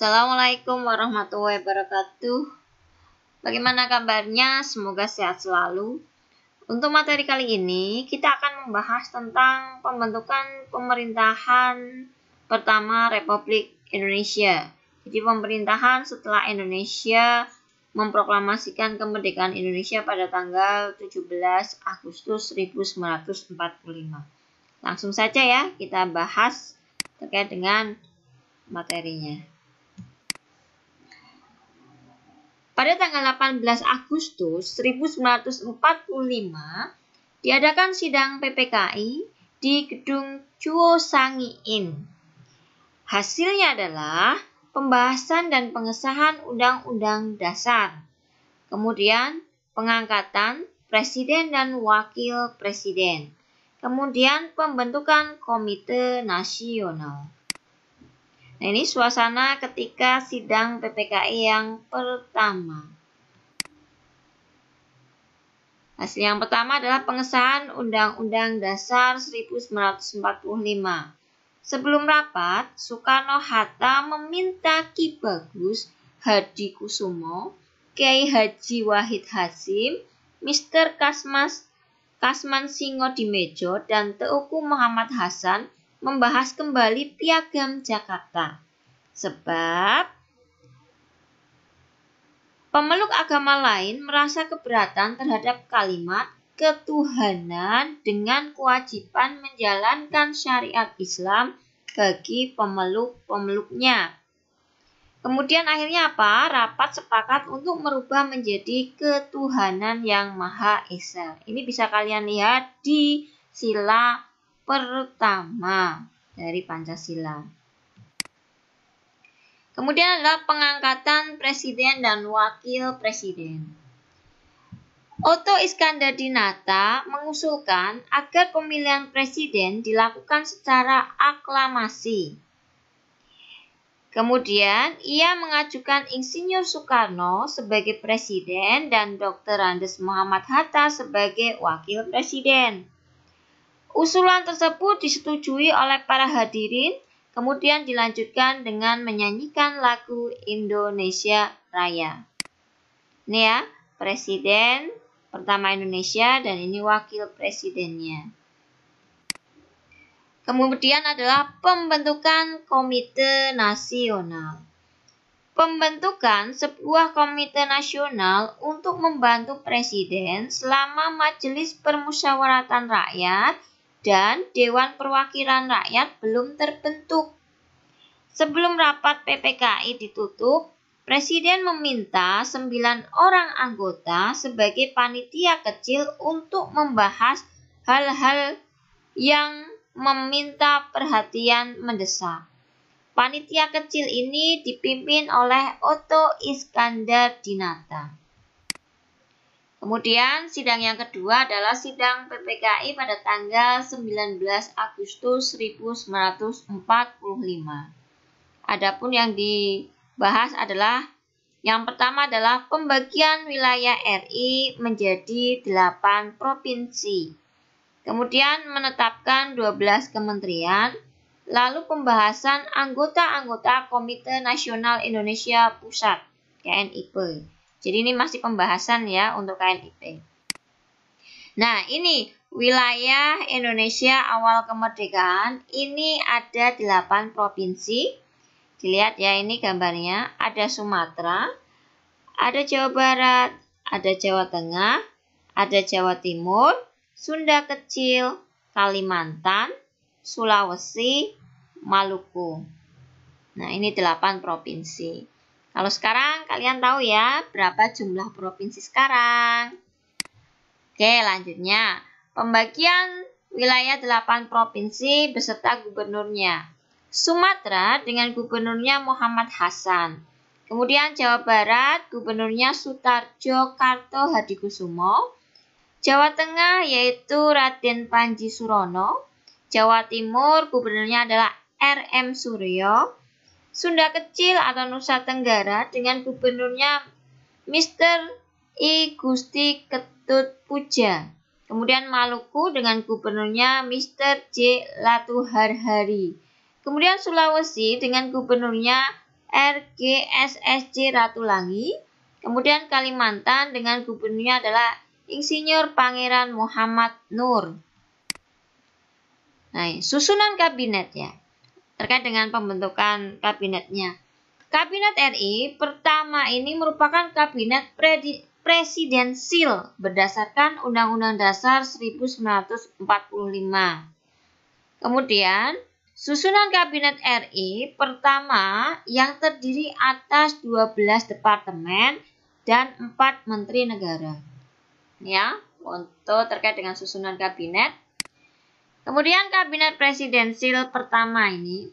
Assalamualaikum warahmatullahi wabarakatuh. Bagaimana kabarnya? Semoga sehat selalu. Untuk materi kali ini, kita akan membahas tentang pembentukan pemerintahan pertama Republik Indonesia. Jadi pemerintahan setelah Indonesia memproklamasikan kemerdekaan Indonesia pada tanggal 17 Agustus 1945. Langsung saja ya, kita bahas terkait dengan materinya. Pada tanggal 18 Agustus 1945, diadakan sidang PPKI di Gedung Chuo Sangi In. Hasilnya adalah pembahasan dan pengesahan Undang-Undang Dasar, kemudian pengangkatan Presiden dan Wakil Presiden, kemudian pembentukan Komite Nasional. Nah, ini suasana ketika sidang PPKI yang pertama. Hasil yang pertama adalah pengesahan Undang-Undang Dasar 1945. Sebelum rapat, Soekarno-Hatta meminta Ki Bagus Hadi Kusumo, Kiai Haji Wahid Hasim, Mr. Kasmas, Kasman Singo Dimejo, dan Teuku Muhammad Hasan membahas kembali Piagam Jakarta. Sebab pemeluk agama lain merasa keberatan terhadap kalimat ketuhanan dengan kewajiban menjalankan syariat Islam bagi pemeluk-pemeluknya. Kemudian akhirnya apa? Rapat sepakat untuk merubah menjadi ketuhanan yang Maha Esa. Ini bisa kalian lihat di sila pertama dari Pancasila. Kemudian adalah pengangkatan presiden dan wakil presiden. Otto Iskandar Dinata mengusulkan agar pemilihan presiden dilakukan secara aklamasi. Kemudian, ia mengajukan Insinyur Soekarno sebagai presiden dan Dr. Andes Muhammad Hatta sebagai wakil presiden. Usulan tersebut disetujui oleh para hadirin, kemudian dilanjutkan dengan menyanyikan lagu Indonesia Raya. Ini ya, Presiden pertama Indonesia dan ini Wakil Presidennya. Kemudian adalah pembentukan komite nasional. Pembentukan sebuah komite nasional untuk membantu presiden selama majelis permusyawaratan rakyat dan Dewan Perwakilan Rakyat belum terbentuk. Sebelum rapat PPKI ditutup, Presiden meminta sembilan orang anggota sebagai panitia kecil untuk membahas hal-hal yang meminta perhatian mendesak. Panitia kecil ini dipimpin oleh Otto Iskandar Dinata. Kemudian sidang yang kedua adalah sidang PPKI pada tanggal 19 Agustus 1945. Adapun yang dibahas adalah yang pertama adalah pembagian wilayah RI menjadi 8 provinsi. Kemudian menetapkan 12 kementerian, lalu pembahasan anggota-anggota Komite Nasional Indonesia Pusat, KNIP. Jadi ini masih pembahasan ya untuk KNIP. Nah, ini wilayah Indonesia awal kemerdekaan. Ini ada 8 provinsi. Dilihat ya ini gambarnya. Ada Sumatera, ada Jawa Barat, ada Jawa Tengah, ada Jawa Timur, Sunda Kecil, Kalimantan, Sulawesi, Maluku. Nah, ini 8 provinsi. Kalau sekarang kalian tahu ya berapa jumlah provinsi sekarang. Oke, lanjutnya. Pembagian wilayah 8 provinsi beserta gubernurnya. Sumatera dengan gubernurnya Muhammad Hasan. Kemudian Jawa Barat, gubernurnya Sutarjo Karto Hadikusumo. Jawa Tengah yaitu Raden Panji Surono. Jawa Timur, gubernurnya adalah RM Suryo. Sunda Kecil atau Nusa Tenggara dengan gubernurnya Mr. I Gusti Ketut Puja. Kemudian Maluku dengan gubernurnya Mr. J. Latuharhari. Kemudian Sulawesi dengan gubernurnya RGSSJ Langi. Kemudian Kalimantan dengan gubernurnya adalah Insinyur Pangeran Muhammad Nur. Nah, susunan kabinetnya terkait dengan pembentukan kabinetnya. Kabinet RI pertama ini merupakan kabinet presidensil berdasarkan Undang-Undang Dasar 1945. Kemudian, Susunan Kabinet RI pertama yang terdiri atas 12 departemen dan 4 menteri negara. Ya, untuk terkait dengan susunan kabinet Kemudian kabinet presidensil pertama ini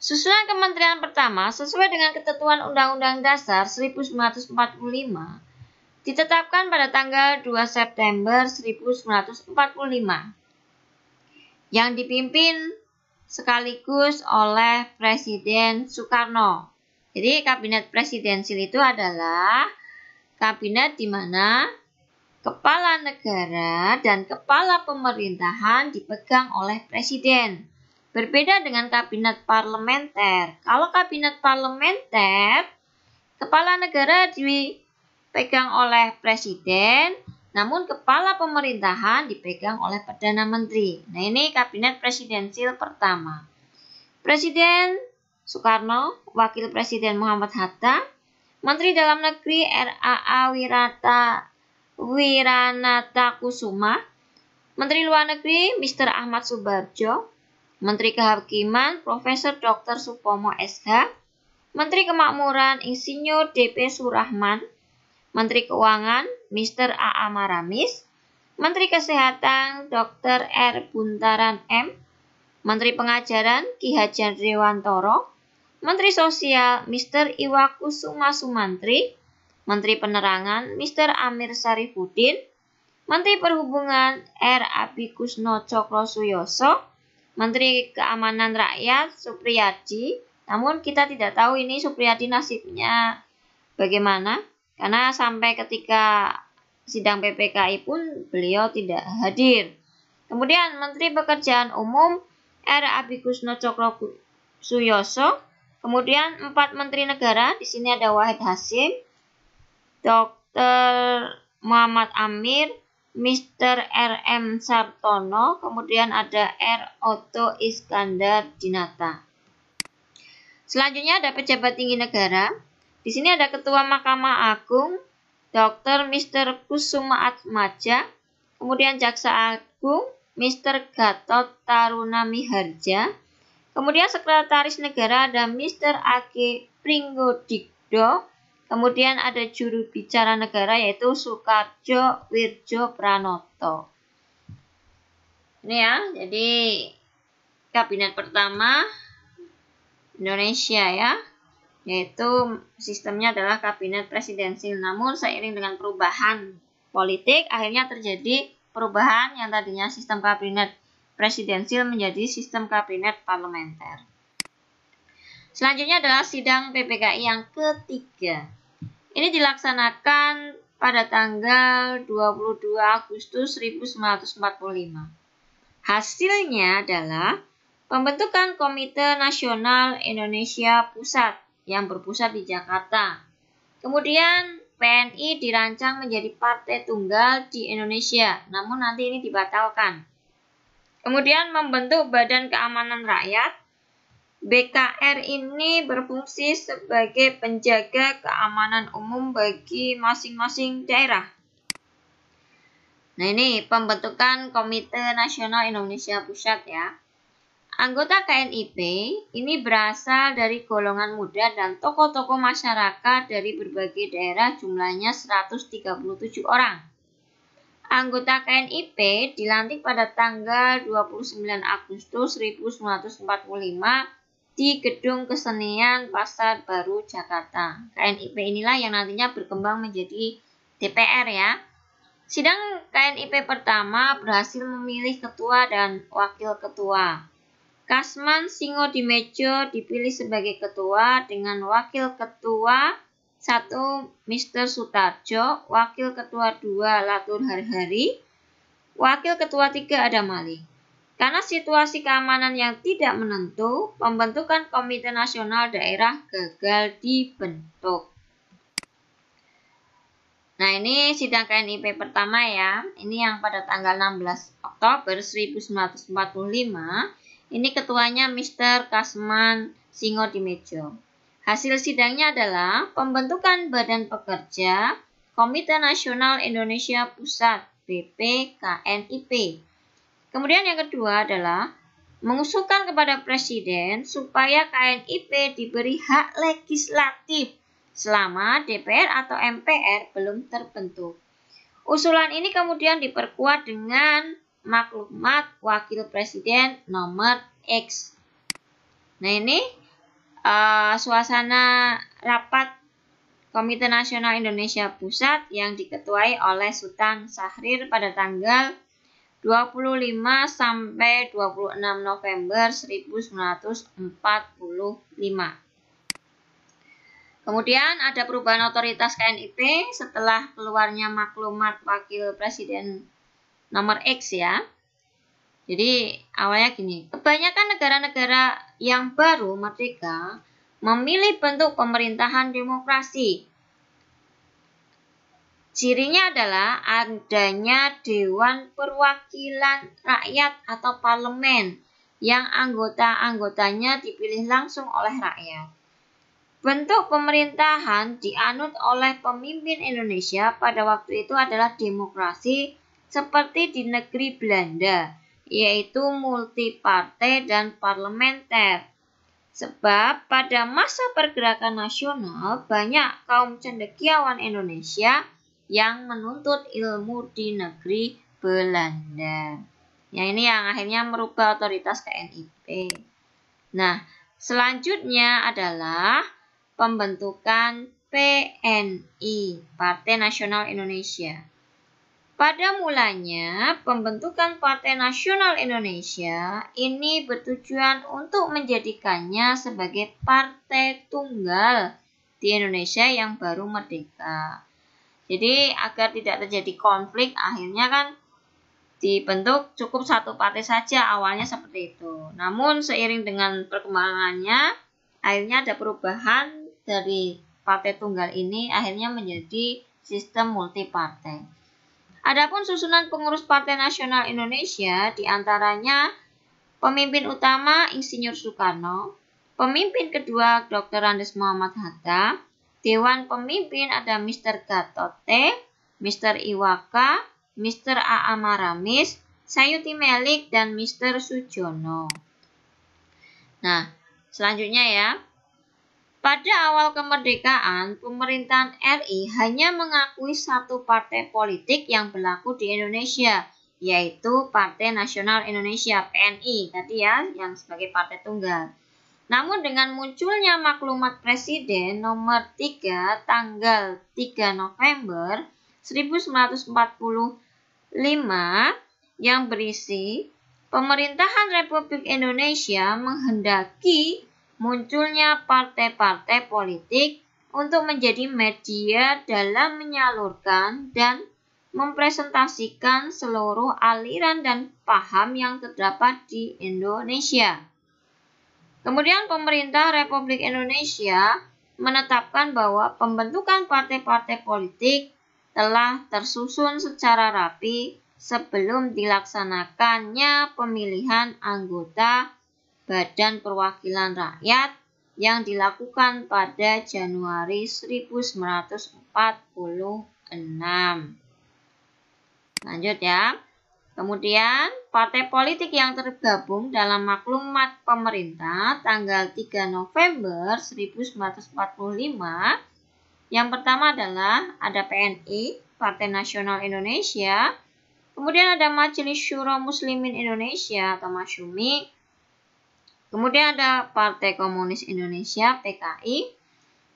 Susunan kementerian pertama sesuai dengan ketentuan Undang-Undang Dasar 1945 ditetapkan pada tanggal 2 September 1945 yang dipimpin sekaligus oleh Presiden Soekarno. Jadi kabinet presidensil itu adalah kabinet di mana Kepala negara dan kepala pemerintahan dipegang oleh presiden. Berbeda dengan kabinet parlementer. Kalau kabinet parlementer, kepala negara dipegang oleh presiden, namun kepala pemerintahan dipegang oleh perdana menteri. Nah, ini kabinet presidensil pertama. Presiden Soekarno, Wakil Presiden Muhammad Hatta, Menteri Dalam Negeri RAA Wirata Wiranata Kusuma, Menteri Luar Negeri Mr. Ahmad Subarjo, Menteri Kehakiman Profesor Dr. Supomo SH, Menteri Kemakmuran Insinyur DP Surahman, Menteri Keuangan Mr. A.A. Maramis, Menteri Kesehatan Dr. R. Buntaran M, Menteri Pengajaran Ki Hajar Dewantoro, Menteri Sosial Mr. Iwaku Suma Sumantri, Menteri Penerangan Mr. Amir Sarifuddin, Menteri Perhubungan R. Abikusno Cokro Suyoso, Menteri Keamanan Rakyat Supriyadi. Namun kita tidak tahu ini Supriyadi nasibnya bagaimana karena sampai ketika sidang PPKI pun beliau tidak hadir. Kemudian Menteri Pekerjaan Umum R. Abikusno Cokro Suyoso, kemudian empat Menteri Negara, di sini ada Wahid Hasim, Dr. Muhammad Amir, Mr. RM Sartono, kemudian ada R. Otto Iskandar Dinata. Selanjutnya ada pejabat tinggi negara. Di sini ada Ketua Mahkamah Agung, Dr. Mr. Kusuma Atmaja, kemudian Jaksa Agung, Mr. Gatot Taruna Miharja, kemudian Sekretaris Negara ada Mr. Ake Pringgo Kemudian ada juru bicara negara yaitu Soekarjo Wirjo Pranoto. Ini ya, jadi kabinet pertama Indonesia ya, yaitu sistemnya adalah kabinet presidensil. Namun seiring dengan perubahan politik, akhirnya terjadi perubahan yang tadinya sistem kabinet presidensil menjadi sistem kabinet parlementer. Selanjutnya adalah sidang PPKI yang ketiga. Ini dilaksanakan pada tanggal 22 Agustus 1945. Hasilnya adalah pembentukan Komite Nasional Indonesia Pusat yang berpusat di Jakarta. Kemudian PNI dirancang menjadi partai tunggal di Indonesia, namun nanti ini dibatalkan. Kemudian membentuk Badan Keamanan Rakyat BKR ini berfungsi sebagai penjaga keamanan umum bagi masing-masing daerah. Nah ini pembentukan Komite Nasional Indonesia Pusat ya. Anggota KNIP ini berasal dari golongan muda dan tokoh-tokoh masyarakat dari berbagai daerah jumlahnya 137 orang. Anggota KNIP dilantik pada tanggal 29 Agustus 1945 di Gedung Kesenian Pasar Baru Jakarta. KNIP inilah yang nantinya berkembang menjadi DPR ya. Sidang KNIP pertama berhasil memilih ketua dan wakil ketua. Kasman Singo Dimejo dipilih sebagai ketua dengan wakil ketua 1 Mr. Sutarjo, wakil ketua 2 Latur Harhari, wakil ketua 3 ada Maling. Karena situasi keamanan yang tidak menentu, pembentukan Komite Nasional Daerah gagal dibentuk. Nah, ini sidang KNIP pertama ya. Ini yang pada tanggal 16 Oktober 1945. Ini ketuanya Mr. Kasman Singo Dimejo. Hasil sidangnya adalah pembentukan Badan Pekerja Komite Nasional Indonesia Pusat BPKNIP Kemudian yang kedua adalah mengusulkan kepada presiden supaya KNIP diberi hak legislatif selama DPR atau MPR belum terbentuk. Usulan ini kemudian diperkuat dengan maklumat wakil presiden nomor X. Nah ini uh, suasana rapat Komite Nasional Indonesia Pusat yang diketuai oleh Sultan Sahrir pada tanggal 25 sampai 26 November 1945. Kemudian ada perubahan otoritas KNIP setelah keluarnya maklumat Wakil Presiden nomor X ya. Jadi awalnya gini, kebanyakan negara-negara yang baru merdeka memilih bentuk pemerintahan demokrasi Cirinya adalah adanya Dewan Perwakilan Rakyat atau parlemen yang anggota-anggotanya dipilih langsung oleh rakyat. Bentuk pemerintahan dianut oleh pemimpin Indonesia pada waktu itu adalah demokrasi seperti di negeri Belanda, yaitu multipartai dan parlementer. Sebab pada masa pergerakan nasional banyak kaum cendekiawan Indonesia yang menuntut ilmu di negeri Belanda. Ya, ini yang akhirnya merubah otoritas KNIP. Nah, selanjutnya adalah pembentukan PNI, Partai Nasional Indonesia. Pada mulanya, pembentukan Partai Nasional Indonesia ini bertujuan untuk menjadikannya sebagai partai tunggal di Indonesia yang baru merdeka. Jadi agar tidak terjadi konflik akhirnya kan dibentuk cukup satu partai saja awalnya seperti itu. Namun seiring dengan perkembangannya akhirnya ada perubahan dari partai tunggal ini akhirnya menjadi sistem multipartai. Adapun susunan pengurus Partai Nasional Indonesia diantaranya pemimpin utama Insinyur Soekarno, pemimpin kedua Dr. Andes Muhammad Hatta, Dewan pemimpin ada Mr. Gatote, Mr. Iwaka, Mr. A. Amaramis, Sayuti Melik, dan Mr. Sujono. Nah, selanjutnya ya. Pada awal kemerdekaan, pemerintahan RI hanya mengakui satu partai politik yang berlaku di Indonesia, yaitu Partai Nasional Indonesia (PNI) tadi ya, yang sebagai partai tunggal. Namun dengan munculnya maklumat Presiden nomor 3 tanggal 3 November 1945 yang berisi Pemerintahan Republik Indonesia menghendaki munculnya partai-partai politik untuk menjadi media dalam menyalurkan dan mempresentasikan seluruh aliran dan paham yang terdapat di Indonesia. Kemudian pemerintah Republik Indonesia menetapkan bahwa pembentukan partai-partai politik telah tersusun secara rapi sebelum dilaksanakannya pemilihan anggota Badan Perwakilan Rakyat yang dilakukan pada Januari 1946. Lanjut ya. Kemudian, partai politik yang tergabung dalam maklumat pemerintah tanggal 3 November 1945 yang pertama adalah ada PNI, Partai Nasional Indonesia, kemudian ada Majelis Syuro Muslimin Indonesia atau Masyumi, kemudian ada Partai Komunis Indonesia, PKI,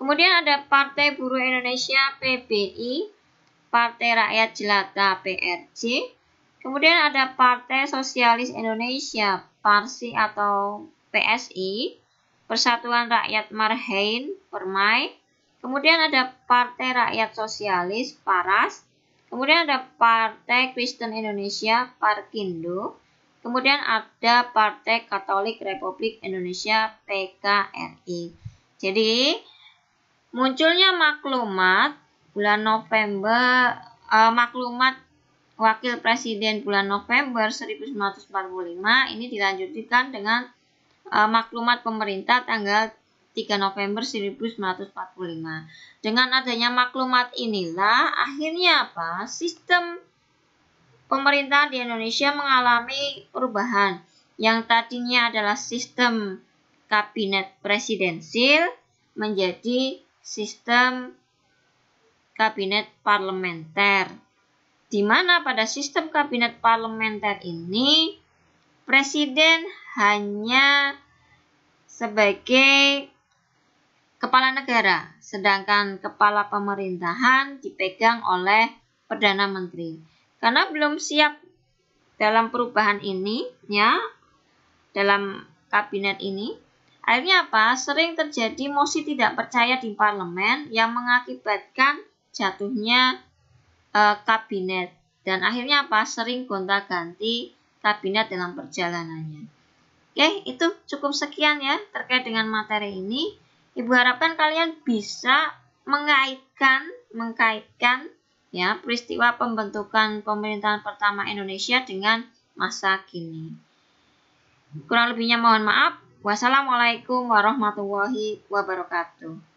kemudian ada Partai Buruh Indonesia, PBI, Partai Rakyat Jelata, PRC Kemudian ada Partai Sosialis Indonesia, Parsi atau PSI, Persatuan Rakyat Marhain, Permai. Kemudian ada Partai Rakyat Sosialis, Paras. Kemudian ada Partai Kristen Indonesia, Parkindo. Kemudian ada Partai Katolik Republik Indonesia, PKRI. Jadi, munculnya maklumat bulan November, eh, maklumat Wakil Presiden bulan November 1945 ini dilanjutkan dengan uh, maklumat pemerintah tanggal 3 November 1945. Dengan adanya maklumat inilah akhirnya apa? Sistem pemerintah di Indonesia mengalami perubahan yang tadinya adalah sistem kabinet presidensil menjadi sistem kabinet parlementer di mana pada sistem kabinet parlementer ini presiden hanya sebagai kepala negara, sedangkan kepala pemerintahan dipegang oleh perdana menteri. Karena belum siap dalam perubahan ini, ya, dalam kabinet ini, akhirnya apa? Sering terjadi mosi tidak percaya di parlemen yang mengakibatkan jatuhnya Eh, kabinet dan akhirnya apa sering gonta-ganti kabinet dalam perjalanannya. Oke, itu cukup sekian ya terkait dengan materi ini. Ibu harapkan kalian bisa mengaitkan mengkaitkan ya peristiwa pembentukan pemerintahan pertama Indonesia dengan masa kini. Kurang lebihnya mohon maaf. Wassalamualaikum warahmatullahi wabarakatuh.